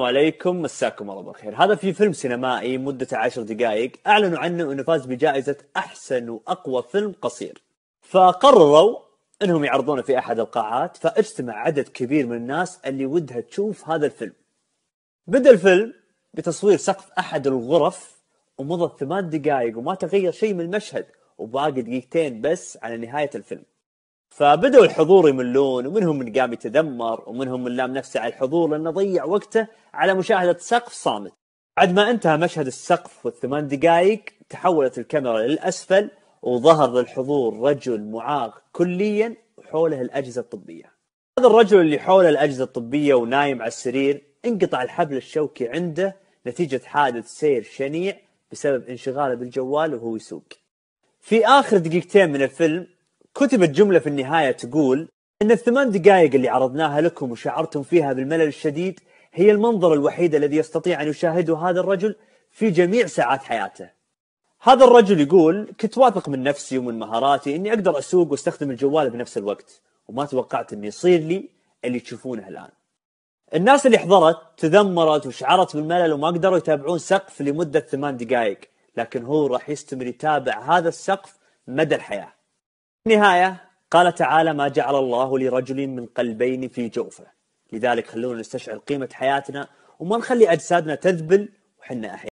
السلام عليكم مساكم الله بالخير هذا في فيلم سينمائي مدته عشر دقائق اعلنوا عنه انه فاز بجائزه احسن واقوى فيلم قصير فقرروا انهم يعرضونه في احد القاعات فاجتمع عدد كبير من الناس اللي ودها تشوف هذا الفيلم بدا الفيلم بتصوير سقف احد الغرف ومضت ثمان دقائق وما تغير شيء من المشهد وباقي دقيقتين بس على نهايه الفيلم فبدأوا الحضور يملون ومنهم من قام يتذمر ومنهم من لام نفسه على الحضور لأنه ضيع وقته على مشاهدة سقف صامت بعد ما انتهى مشهد السقف والثمان دقائق تحولت الكاميرا للأسفل وظهر للحضور رجل معاق كليا وحوله الأجهزة الطبية هذا الرجل اللي حوله الأجهزة الطبية ونايم على السرير انقطع الحبل الشوكي عنده نتيجة حادث سير شنيع بسبب انشغاله بالجوال وهو يسوق في آخر دقيقتين من الفيلم كتبت جمله في النهايه تقول ان الثمان دقائق اللي عرضناها لكم وشعرتم فيها بالملل الشديد هي المنظر الوحيد الذي يستطيع ان يشاهده هذا الرجل في جميع ساعات حياته. هذا الرجل يقول كنت واثق من نفسي ومن مهاراتي اني اقدر اسوق واستخدم الجوال بنفس الوقت وما توقعت اني يصير لي اللي تشوفونه الان. الناس اللي حضرت تذمرت وشعرت بالملل وما قدروا يتابعون سقف لمده ثمان دقائق، لكن هو راح يستمر يتابع هذا السقف مدى الحياه. النهاية قال تعالى ما جعل الله لرجل من قلبين في جوفه لذلك خلونا نستشعر قيمة حياتنا وما نخلي أجسادنا تذبل وحنا أحياء